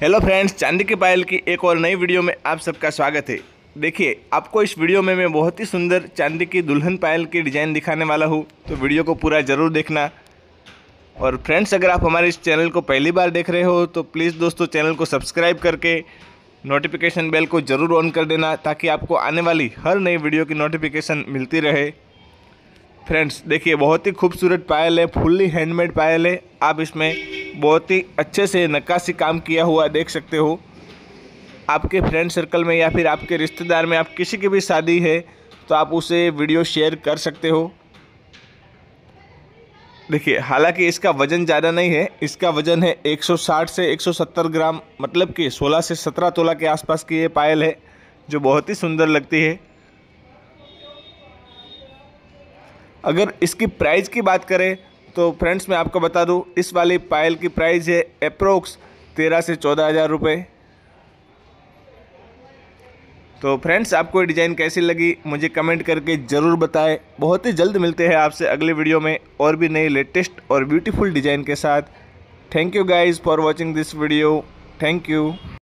hello friends चांदी के पायल की एक और नई वीडियो में आप सबका स्वागत है देखिए आपको इस वीडियो में मैं बहुत ही सुंदर चांदी की दुल्हन पायल की डिज़ाइन दिखाने वाला हूँ तो वीडियो को पूरा ज़रूर देखना और फ्रेंड्स अगर आप हमारे इस चैनल को पहली बार देख रहे हो तो प्लीज़ दोस्तों चैनल को सब्सक्राइब करके नोटिफिकेशन बेल को ज़रूर ऑन कर देना ताकि आपको आने वाली हर नई वीडियो की नोटिफिकेशन मिलती रहे फ्रेंड्स देखिए बहुत ही खूबसूरत पायल है फुल्ली हैंडमेड पायल है आप इसमें बहुत ही अच्छे से नक्काशी काम किया हुआ देख सकते हो आपके फ्रेंड सर्कल में या फिर आपके रिश्तेदार में आप किसी की भी शादी है तो आप उसे वीडियो शेयर कर सकते हो देखिए हालांकि इसका वज़न ज़्यादा नहीं है इसका वज़न है 160 से 170 ग्राम मतलब कि 16 से 17 तोला के आसपास की ये पायल है जो बहुत ही सुंदर लगती है अगर इसकी प्राइस की बात करें तो फ्रेंड्स मैं आपको बता दूं इस वाली पायल की प्राइस है अप्रोक्स तेरह से चौदह हज़ार रुपये तो फ्रेंड्स आपको डिज़ाइन कैसी लगी मुझे कमेंट करके ज़रूर बताएं बहुत ही जल्द मिलते हैं आपसे अगले वीडियो में और भी नए लेटेस्ट और ब्यूटीफुल डिज़ाइन के साथ thank you guys for watching this video thank you